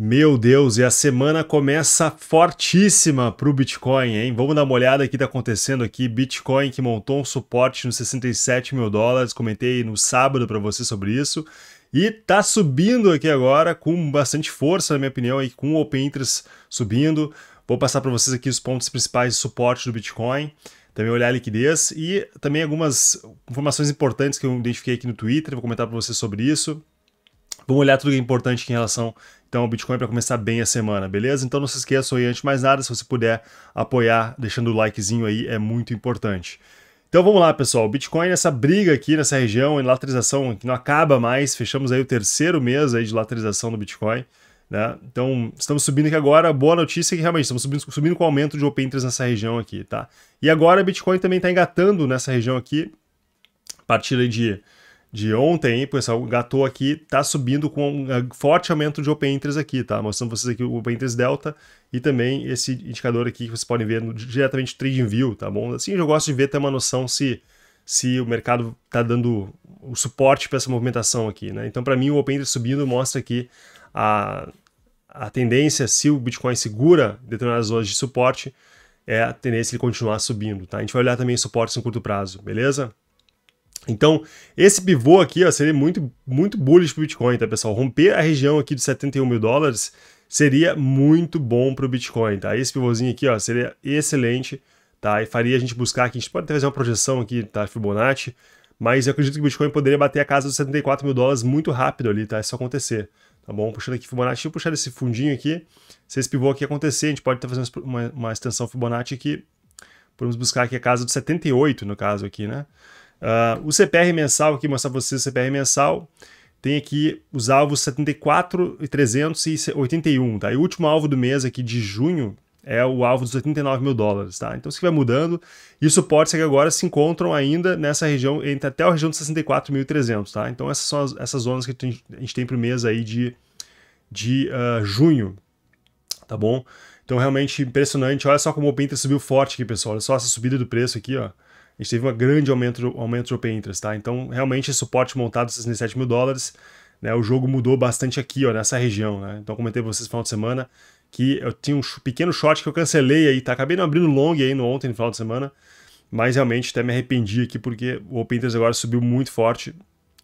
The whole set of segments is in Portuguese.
Meu Deus, e a semana começa fortíssima para o Bitcoin, hein? Vamos dar uma olhada aqui que está acontecendo aqui. Bitcoin que montou um suporte nos 67 mil dólares, comentei no sábado para você sobre isso. E tá subindo aqui agora com bastante força, na minha opinião, aí, com o Open Interest subindo. Vou passar para vocês aqui os pontos principais de suporte do Bitcoin também olhar a liquidez e também algumas informações importantes que eu identifiquei aqui no Twitter, vou comentar para você sobre isso. Vamos olhar tudo que é importante em relação então ao Bitcoin para começar bem a semana, beleza? Então não se esqueça aí antes de mais nada, se você puder apoiar, deixando o likezinho aí é muito importante. Então vamos lá, pessoal. O Bitcoin, essa briga aqui nessa região, em lateralização que não acaba mais, fechamos aí o terceiro mês aí de lateralização do Bitcoin. Né? Então, estamos subindo aqui agora. Boa notícia é que realmente estamos subindo, subindo com aumento de open interest nessa região aqui, tá? E agora o Bitcoin também está engatando nessa região aqui, a partir de de ontem, hein, pessoal, o Gatô aqui tá subindo com um é, forte aumento de Open Interest aqui, tá? Mostrando vocês aqui o Open Interest Delta e também esse indicador aqui que vocês podem ver no, diretamente no TradingView, tá bom? Assim eu gosto de ver, ter uma noção se, se o mercado tá dando o suporte para essa movimentação aqui, né? Então, para mim, o Open Interest subindo mostra aqui a, a tendência, se o Bitcoin segura determinadas zonas de suporte, é a tendência ele continuar subindo, tá? A gente vai olhar também suportes em curto prazo, beleza? Então, esse pivô aqui ó, seria muito, muito bullish para o Bitcoin, tá, pessoal? Romper a região aqui de 71 mil dólares seria muito bom para o Bitcoin, tá? Esse pivôzinho aqui ó, seria excelente, tá? E faria a gente buscar aqui, a gente pode até fazer uma projeção aqui, tá? Fibonacci, mas eu acredito que o Bitcoin poderia bater a casa dos 74 mil dólares muito rápido ali, tá? Isso é acontecer, tá bom? Puxando aqui Fibonacci, deixa eu puxar esse fundinho aqui. Se esse pivô aqui acontecer, a gente pode até fazer uma, uma extensão Fibonacci aqui. Podemos buscar aqui a casa dos 78, no caso aqui, né? Uh, o CPR mensal, aqui mostrar para vocês o CPR mensal, tem aqui os alvos 74.381, e tá? E o último alvo do mês aqui de junho é o alvo dos 89 mil dólares, tá? Então isso vai mudando e os suportes aqui é agora se encontram ainda nessa região, entre até a região dos 64.300, tá? Então essas são as, essas zonas que a gente tem para o mês aí de, de uh, junho, tá bom? Então realmente impressionante, olha só como o Pinter subiu forte aqui, pessoal, olha só essa subida do preço aqui, ó. A gente teve um grande aumento, aumento de open interest, tá? Então, realmente, esse suporte montado 67 mil dólares, né? O jogo mudou bastante aqui, ó, nessa região, né? Então, comentei pra vocês no final de semana que eu tinha um pequeno short que eu cancelei aí, tá? Acabei não abrindo long aí no ontem, no final de semana, mas realmente até me arrependi aqui porque o open interest agora subiu muito forte.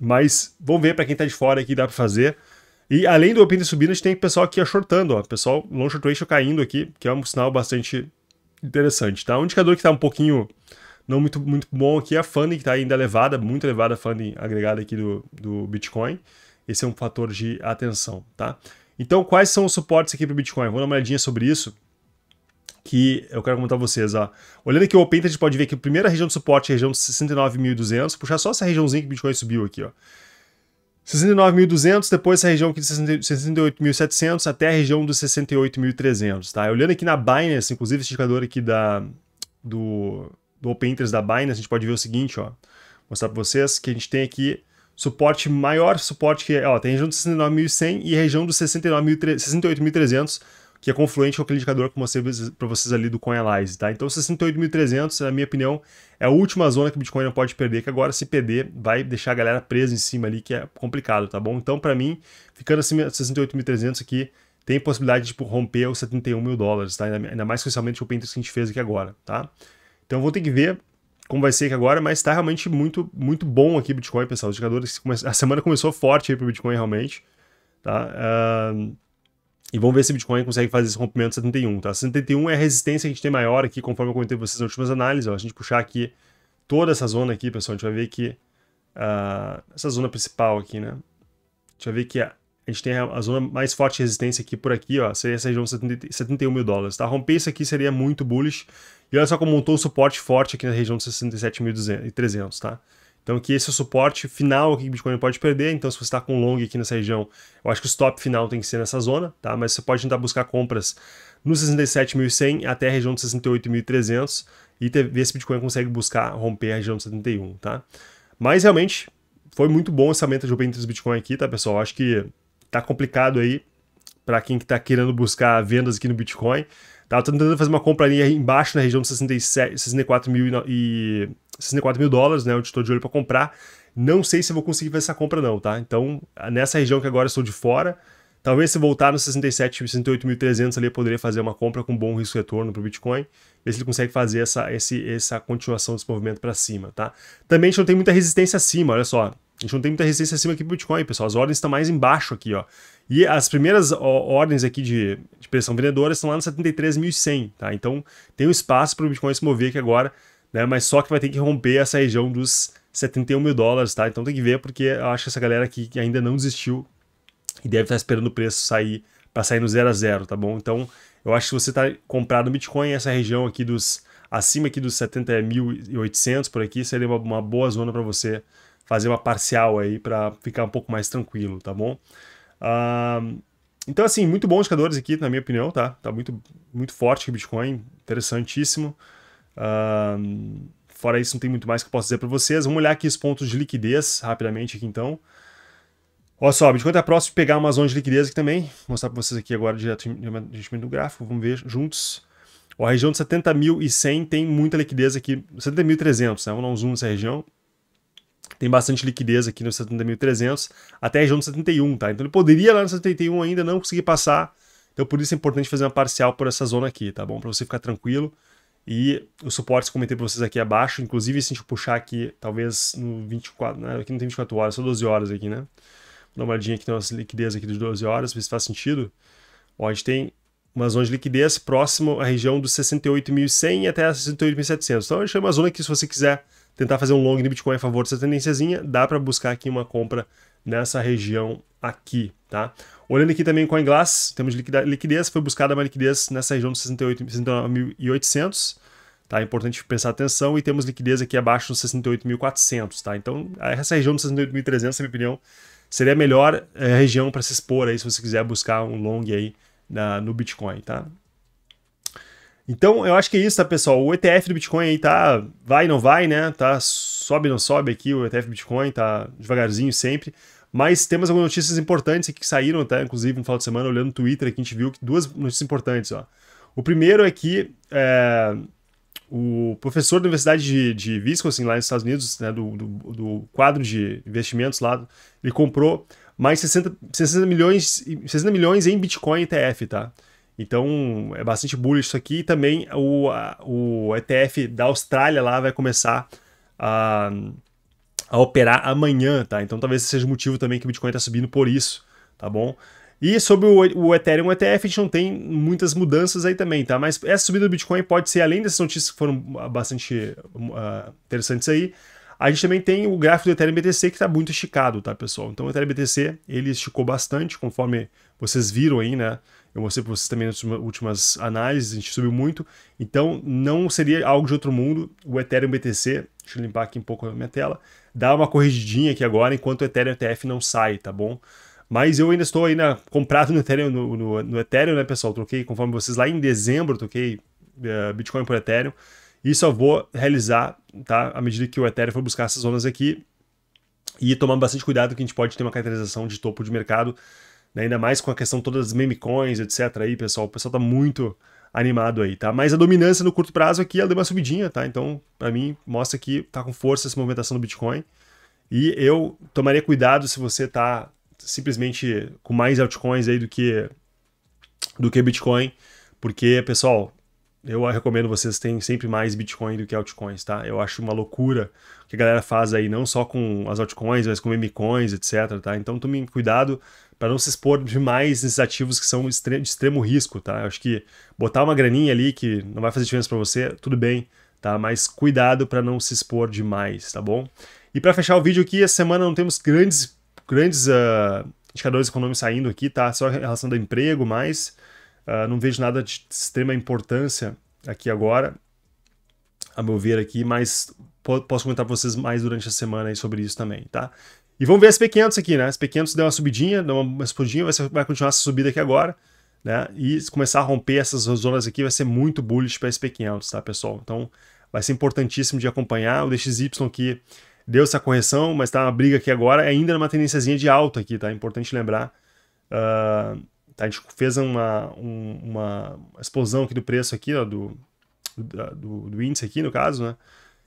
Mas vamos ver para quem tá de fora aqui dá para fazer. E além do open interest subindo, a gente tem o pessoal aqui shortando, ó. Pessoal long short ratio caindo aqui, que é um sinal bastante interessante, tá? Um indicador que tá um pouquinho não muito, muito bom aqui é a funding, que está ainda elevada, muito elevada a funding agregada aqui do, do Bitcoin. Esse é um fator de atenção, tá? Então, quais são os suportes aqui para o Bitcoin? Vou dar uma olhadinha sobre isso, que eu quero comentar vocês. Ó. Olhando aqui o Open, a gente pode ver que a primeira região de suporte é a região de 69.200. Puxar só essa regiãozinha que o Bitcoin subiu aqui, ó. 69.200, depois essa região aqui de 68.700 até a região dos 68.300, tá? Olhando aqui na Binance, inclusive esse indicador aqui da, do, do Open Interest da Binance, a gente pode ver o seguinte, ó. mostrar para vocês que a gente tem aqui suporte maior, suporte que ó, tem região dos 69.100 e região dos 68.300, que é confluente com aquele indicador que eu mostrei para vocês ali do CoinAlyze, tá? Então 68.300, na minha opinião, é a última zona que o Bitcoin não pode perder, que agora se perder vai deixar a galera presa em cima ali, que é complicado, tá bom? Então para mim, ficando acima de 68.300 aqui, tem possibilidade de tipo, romper os 71 mil dólares, tá? Ainda mais especialmente o Pinterest que a gente fez aqui agora, tá? Então vou ter que ver como vai ser aqui agora, mas tá realmente muito, muito bom aqui Bitcoin, pessoal. Os indicadores, a semana começou forte aí pro Bitcoin realmente, tá? Uh, e vamos ver se o Bitcoin consegue fazer esse rompimento 71, tá? 71 é a resistência que a gente tem maior aqui, conforme eu comentei pra vocês nas últimas análises, ó. A gente puxar aqui toda essa zona aqui, pessoal, a gente vai ver que uh, essa zona principal aqui, né? A gente vai ver que a gente tem a, zona mais forte de resistência aqui por aqui, ó, seria essa região de 70, 71 mil dólares, tá? Romper isso aqui seria muito bullish. E olha só como montou o suporte forte aqui na região de 67.300, tá? Então aqui esse é o suporte final que o Bitcoin pode perder, então se você está com long aqui nessa região, eu acho que o stop final tem que ser nessa zona, tá? Mas você pode tentar buscar compras no 67.100 até a região de 68.300 e ter, ver se o Bitcoin consegue buscar romper a região de 71, tá? Mas realmente foi muito bom essa meta de open interest Bitcoin aqui, tá, pessoal? acho que tá complicado aí para quem que tá querendo buscar vendas aqui no Bitcoin. tá tentando fazer uma compra ali embaixo na região de 67, 64 mil e 64 mil dólares, né? Onde estou de olho para comprar. Não sei se vou conseguir fazer essa compra, não, tá? Então, nessa região que agora estou de fora, talvez se voltar no 67, 68.300 ali, eu poderia fazer uma compra com bom risco-retorno para o Bitcoin, ver se ele consegue fazer essa, esse, essa continuação desse movimento para cima, tá? Também a gente não tem muita resistência acima, olha só. A gente não tem muita resistência acima aqui pro Bitcoin, pessoal. As ordens estão mais embaixo aqui, ó. E as primeiras ordens aqui de, de pressão vendedora estão lá no 73.100, tá? Então tem um espaço para o Bitcoin se mover aqui agora, né? Mas só que vai ter que romper essa região dos 71 mil dólares, tá? Então tem que ver, porque eu acho que essa galera aqui que ainda não desistiu e deve estar esperando o preço sair para sair no 0 a 0, tá bom? Então eu acho que você está comprado Bitcoin, essa região aqui dos acima aqui dos 70.800 por aqui seria uma, uma boa zona para você fazer uma parcial aí para ficar um pouco mais tranquilo, tá bom? Uh, então, assim, muito bons indicadores aqui, na minha opinião, tá? Tá muito, muito forte o Bitcoin, interessantíssimo. Uh, fora isso, não tem muito mais que eu posso dizer para vocês. Vamos olhar aqui os pontos de liquidez rapidamente aqui, então. Olha só, o Bitcoin é próximo de pegar uma zona de liquidez aqui também. Vou mostrar para vocês aqui agora diretamente do gráfico. Vamos ver juntos. Ó, a região de 70.100 tem muita liquidez aqui. 70.300, né? Vamos dar um zoom nessa região tem bastante liquidez aqui no 70.300 até a região do 71, tá? Então ele poderia lá no 71 ainda não conseguir passar. Então por isso é importante fazer uma parcial por essa zona aqui, tá bom? Para você ficar tranquilo. E os suportes que comentei para vocês aqui abaixo, inclusive se a gente puxar aqui, talvez no 24, né? aqui não tem 24 horas, só 12 horas aqui, né? Vou dar uma olhadinha aqui na nossa liquidez aqui dos 12 horas, ver se faz sentido. Ó, a gente tem uma zona de liquidez próximo à região dos 68.100 até 68.700. Então a gente tem uma zona que se você quiser tentar fazer um long de Bitcoin a favor dessa tendênciazinha, dá para buscar aqui uma compra nessa região aqui, tá? Olhando aqui também com a Inglass, temos liquidez, foi buscada uma liquidez nessa região de 69.800, tá? É importante pensar atenção e temos liquidez aqui abaixo dos 68.400, tá? Então, essa região de 68.300, na minha opinião, seria a melhor é, região para se expor aí se você quiser buscar um long aí na, no Bitcoin, tá? Então, eu acho que é isso, tá, pessoal? O ETF do Bitcoin aí tá. Vai, não vai, né? Tá. Sobe, não sobe aqui o ETF Bitcoin, tá devagarzinho sempre. Mas temos algumas notícias importantes aqui que saíram, tá? Inclusive, no final de semana, olhando no Twitter aqui, a gente viu que duas notícias importantes, ó. O primeiro é que é, o professor da Universidade de, de Wisconsin, lá nos Estados Unidos, né, do, do, do quadro de investimentos lá, ele comprou mais 60, 60, milhões, 60 milhões em Bitcoin ETF, tá? Então é bastante bullish isso aqui. E também o, o ETF da Austrália lá vai começar a, a operar amanhã, tá? Então talvez seja o motivo também que o Bitcoin está subindo por isso, tá bom? E sobre o, o Ethereum ETF, a gente não tem muitas mudanças aí também, tá? Mas essa subida do Bitcoin pode ser, além dessas notícias que foram ah, bastante uh, interessantes aí, a gente também tem o gráfico do Ethereum BTC que está muito esticado, tá, pessoal? Então o Ethereum BTC ele esticou bastante, conforme vocês viram aí, né? Eu mostrei para vocês também nas últimas análises, a gente subiu muito. Então, não seria algo de outro mundo o Ethereum BTC. Deixa eu limpar aqui um pouco a minha tela. Dá uma corrigidinha aqui agora, enquanto o Ethereum ETF não sai, tá bom? Mas eu ainda estou na comprado no Ethereum, no, no, no Ethereum, né, pessoal? troquei, conforme vocês, lá em dezembro, troquei uh, Bitcoin por Ethereum. E só vou realizar, tá? À medida que o Ethereum for buscar essas zonas aqui. E tomar bastante cuidado que a gente pode ter uma caracterização de topo de mercado né? Ainda mais com a questão todas as meme coins, etc. aí, pessoal. O pessoal tá muito animado aí, tá? Mas a dominância no curto prazo aqui, ela deu uma subidinha, tá? Então, para mim, mostra que tá com força essa movimentação do Bitcoin. E eu tomaria cuidado se você tá simplesmente com mais altcoins aí do que do que Bitcoin, porque, pessoal, eu recomendo vocês tenham sempre mais Bitcoin do que altcoins, tá? Eu acho uma loucura o que a galera faz aí, não só com as altcoins, mas com memecoins, etc, tá? Então tome cuidado para não se expor demais nesses ativos que são de extremo risco, tá? Eu acho que botar uma graninha ali que não vai fazer diferença para você, tudo bem, tá? Mas cuidado para não se expor demais, tá bom? E para fechar o vídeo aqui, essa semana não temos grandes, grandes uh, indicadores econômicos saindo aqui, tá? Só em relação ao emprego, mas ah, não vejo nada de extrema importância aqui agora, a meu ver aqui, mas posso comentar para vocês mais durante a semana sobre isso também, tá? E vamos ver SP500 aqui, né? SP500 deu uma subidinha, deu uma explodinha, vai continuar essa subida aqui agora, né? E começar a romper essas zonas aqui vai ser muito bullish para SP500, tá, pessoal? Então vai ser importantíssimo de acompanhar. O DXY aqui deu essa correção, mas tá uma briga aqui agora, ainda numa tendênciazinha de alta aqui, tá? Importante lembrar. Uh, Tá? A gente fez uma, um, uma explosão aqui do preço aqui, ó, do, do, do, índice aqui, no caso, né?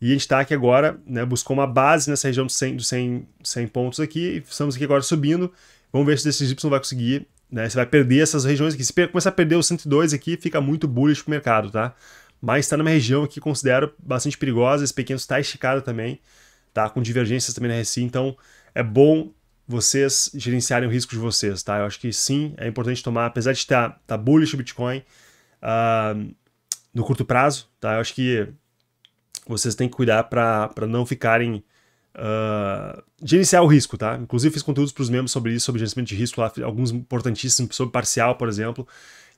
E a gente está aqui agora, né, buscou uma base nessa região dos 100, dos 100, 100 pontos aqui, e estamos aqui agora subindo, vamos ver se esse Y vai conseguir, né, se vai perder essas regiões aqui. Se começar a perder os 102 aqui, fica muito bullish para o mercado, tá? Mas está numa região que considero bastante perigosa, esse pequeno está esticado também, tá? Com divergências também na RSI, então é bom vocês gerenciarem o risco de vocês, tá? Eu acho que sim, é importante tomar, apesar de estar tá bullish o Bitcoin uh, no curto prazo, tá? Eu acho que vocês têm que cuidar para não ficarem uh, gerenciar o risco, tá? Inclusive fiz conteúdos para os membros sobre isso, sobre gerenciamento de risco, lá, alguns importantíssimos sobre parcial, por exemplo,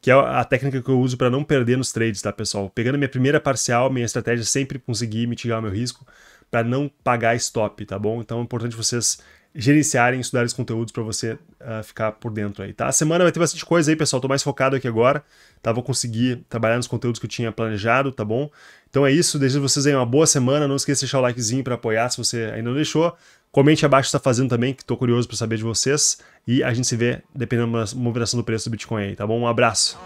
que é a técnica que eu uso para não perder nos trades, tá, pessoal? Pegando minha primeira parcial, minha estratégia é sempre conseguir mitigar o meu risco para não pagar stop, tá bom? Então é importante vocês gerenciarem, estudar os conteúdos para você uh, ficar por dentro aí, tá? A semana vai ter bastante coisa aí, pessoal. Tô mais focado aqui agora, tá? Vou conseguir trabalhar nos conteúdos que eu tinha planejado, tá bom? Então é isso. Desejo vocês aí uma boa semana. Não esqueça de deixar o likezinho para apoiar se você ainda não deixou. Comente abaixo o que está fazendo também, que tô curioso para saber de vocês. E a gente se vê dependendo da movimentação do preço do Bitcoin aí, tá bom? Um abraço.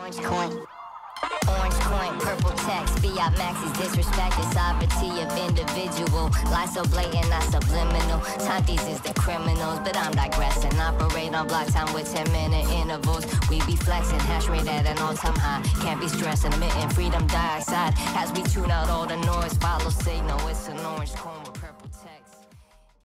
text. Fiat Max is disrespecting sovereignty of individual. Lies so blatant, not subliminal. Time is the criminals, but I'm digressing. Operate on block time with 10 minute intervals. We be flexing, hash rate at an all time high. Can't be stressing, emitting freedom dioxide. As we tune out all the noise, follow signal, it's an orange cone.